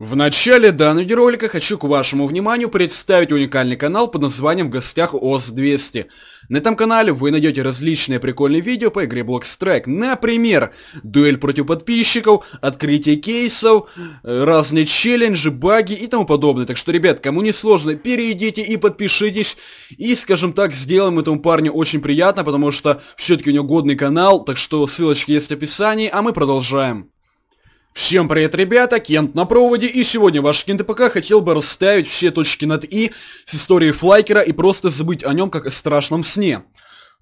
В начале данного ролика хочу к вашему вниманию представить уникальный канал под названием «В гостях ОС 200». На этом канале вы найдете различные прикольные видео по игре Block Strike. Например, дуэль против подписчиков, открытие кейсов, э, разные челленджи, баги и тому подобное. Так что, ребят, кому не сложно, перейдите и подпишитесь. И, скажем так, сделаем этому парню очень приятно, потому что все-таки у него годный канал. Так что ссылочки есть в описании, а мы продолжаем. Всем привет, ребята, Кент на проводе, и сегодня ваш Кент ПК хотел бы расставить все точки над «и» с историей Флайкера и просто забыть о нем как о страшном сне.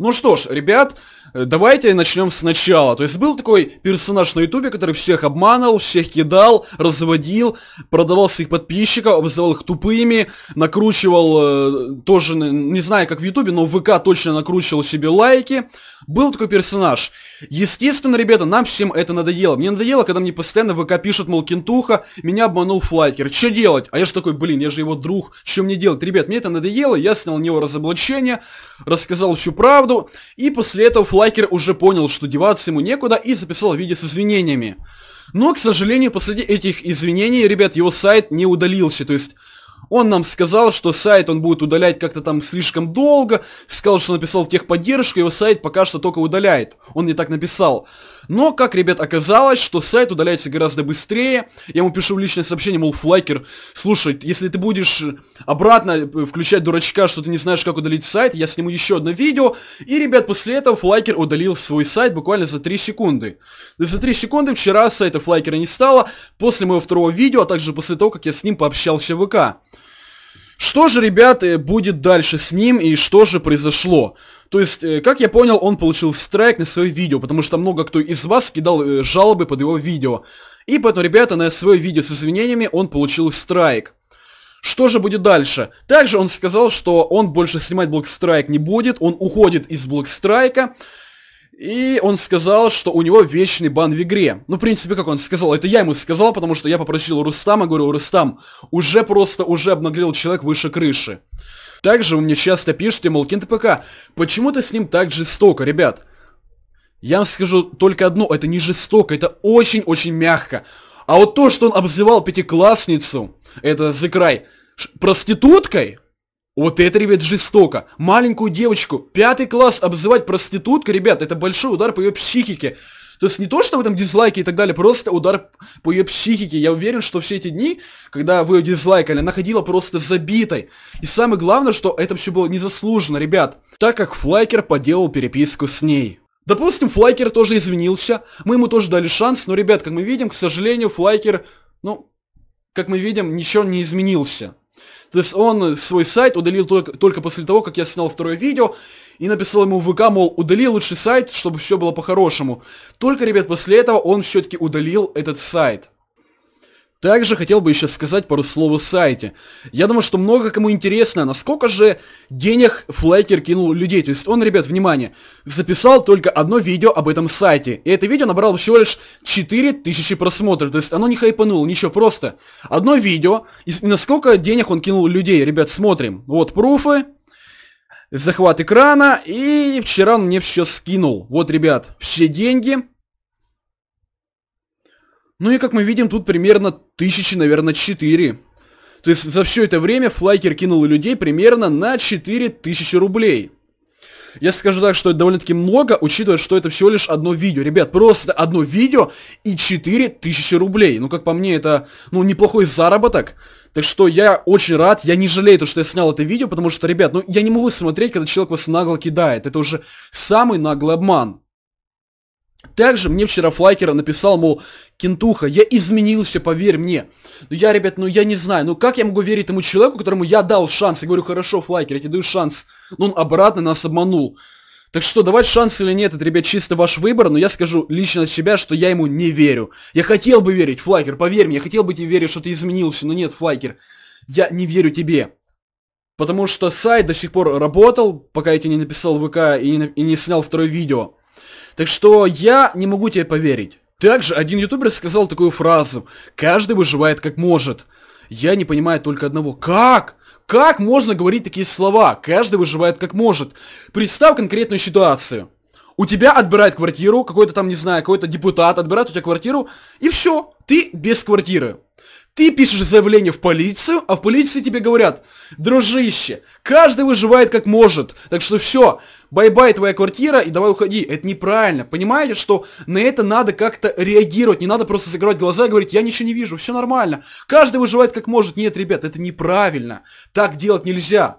Ну что ж, ребят, э, давайте начнем сначала. То есть был такой персонаж на ютубе, который всех обманывал, всех кидал, разводил, продавал своих подписчиков, обзывал их тупыми, накручивал э, тоже, не знаю как в ютубе, но в ВК точно накручивал себе лайки. Был такой персонаж. Естественно, ребята, нам всем это надоело. Мне надоело, когда мне постоянно в ВК пишут, мол, кентуха, меня обманул флайкер. Что делать? А я же такой, блин, я же его друг, что мне делать? Ребят, мне это надоело, я снял на него разоблачение, рассказал всю правду, Форду, и после этого Флайкер уже понял, что деваться ему некуда, и записал видео с извинениями. Но, к сожалению, после этих извинений, ребят, его сайт не удалился, то есть... Он нам сказал, что сайт он будет удалять как-то там слишком долго, сказал, что написал в техподдержку, его сайт пока что только удаляет. Он не так написал. Но, как, ребят, оказалось, что сайт удаляется гораздо быстрее. Я ему пишу в личное сообщение, мол, флайкер, слушай, если ты будешь обратно э, включать дурачка, что ты не знаешь, как удалить сайт, я сниму еще одно видео. И, ребят, после этого флайкер удалил свой сайт буквально за 3 секунды. То есть за 3 секунды вчера сайта флайкера не стало, после моего второго видео, а также после того, как я с ним пообщался в ВК. Что же, ребята, будет дальше с ним и что же произошло? То есть, э, как я понял, он получил страйк на свое видео, потому что много кто из вас кидал э, жалобы под его видео. И поэтому, ребята, на свое видео с извинениями он получил страйк. Что же будет дальше? Также он сказал, что он больше снимать блок Блокстрайк не будет, он уходит из блок Страйка. И он сказал, что у него вечный бан в игре. Ну, в принципе, как он сказал, это я ему сказал, потому что я попросил у Рустама, говорю, Рустам, уже просто, уже обнаглел человек выше крыши. Также вы мне часто пишете, мол, КНТПК, почему ты с ним так жестоко, ребят? Я вам скажу только одно, это не жестоко, это очень-очень мягко. А вот то, что он обзывал пятиклассницу, это за край. проституткой, вот это, ребят, жестоко. Маленькую девочку, пятый класс обзывать проституткой, ребят, это большой удар по ее психике. То есть не то, что вы там дизлайки и так далее, просто удар по ее психике. Я уверен, что все эти дни, когда вы ее дизлайкали, она ходила просто забитой. И самое главное, что это все было незаслуженно, ребят, так как Флайкер поделал переписку с ней. Допустим, Флайкер тоже извинился, мы ему тоже дали шанс, но, ребят, как мы видим, к сожалению, Флайкер, ну, как мы видим, ничего не изменился. То есть он свой сайт удалил только, только после того, как я снял второе видео и написал ему в ВК, мол, удали лучше сайт, чтобы все было по-хорошему. Только, ребят, после этого он все-таки удалил этот сайт. Также хотел бы еще сказать пару слов о сайте. Я думаю, что много кому интересно, насколько же денег Флайкер кинул людей. То есть он, ребят, внимание, записал только одно видео об этом сайте. И это видео набрало всего лишь 4000 просмотров. То есть оно не хайпануло, ничего, просто. Одно видео, и насколько денег он кинул людей. Ребят, смотрим. Вот пруфы, захват экрана, и вчера он мне все скинул. Вот, ребят, все деньги. Ну и как мы видим, тут примерно тысячи, наверное, четыре. То есть за все это время Флайкер кинул людей примерно на 4000 рублей. Я скажу так, что это довольно-таки много, учитывая, что это всего лишь одно видео. Ребят, просто одно видео и 4000 рублей. Ну, как по мне, это, ну, неплохой заработок. Так что я очень рад, я не жалею то, что я снял это видео, потому что, ребят, ну, я не могу смотреть, когда человек вас нагло кидает. Это уже самый наглый обман. Также мне вчера Флайкера написал, мол, Кентуха, я изменился, поверь мне. Ну я, ребят, ну я не знаю, ну как я могу верить тому человеку, которому я дал шанс? Я говорю, хорошо, Флайкер, я тебе даю шанс. Но ну, он обратно нас обманул. Так что, давать шанс или нет, это, ребят, чисто ваш выбор, но я скажу лично от себя, что я ему не верю. Я хотел бы верить, Флайкер, поверь мне, я хотел бы тебе верить, что ты изменился, но нет, Флайкер, я не верю тебе. Потому что сайт до сих пор работал, пока я тебе не написал в ВК и не, и не снял второе видео. Так что я не могу тебе поверить. Также один ютубер сказал такую фразу. Каждый выживает как может. Я не понимаю только одного. Как? Как можно говорить такие слова? Каждый выживает как может. Представь конкретную ситуацию. У тебя отбирает квартиру, какой-то там, не знаю, какой-то депутат отбирает у тебя квартиру, и все, ты без квартиры. Ты пишешь заявление в полицию, а в полиции тебе говорят, дружище, каждый выживает как может, так что все, бай-бай твоя квартира и давай уходи. Это неправильно, понимаете, что на это надо как-то реагировать, не надо просто закрывать глаза и говорить, я ничего не вижу, все нормально. Каждый выживает как может. Нет, ребят, это неправильно, так делать нельзя.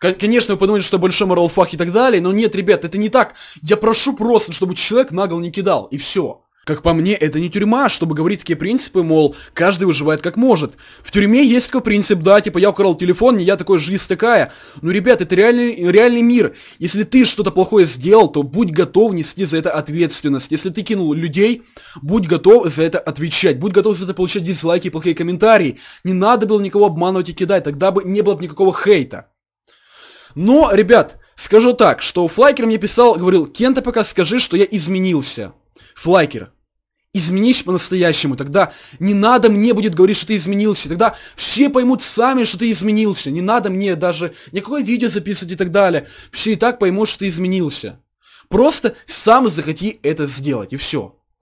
Конечно, вы подумаете, что большой моралфах и так далее, но нет, ребят, это не так. Я прошу просто, чтобы человек нагл не кидал, и все. Как по мне, это не тюрьма, чтобы говорить такие принципы, мол, каждый выживает как может. В тюрьме есть такой принцип, да, типа я украл телефон, не я такой, жизнь такая. Но, ну, ребят, это реальный, реальный мир. Если ты что-то плохое сделал, то будь готов нести за это ответственность. Если ты кинул людей, будь готов за это отвечать. Будь готов за это получать дизлайки и плохие комментарии. Не надо было никого обманывать и кидать, тогда бы не было бы никакого хейта. Но, ребят, скажу так, что Флайкер мне писал, говорил, Кента пока скажи, что я изменился. Флайкер, изменишь по-настоящему, тогда не надо мне будет говорить, что ты изменился, тогда все поймут сами, что ты изменился, не надо мне даже никакое видео записывать и так далее, все и так поймут, что ты изменился. Просто сам захоти это сделать, и все.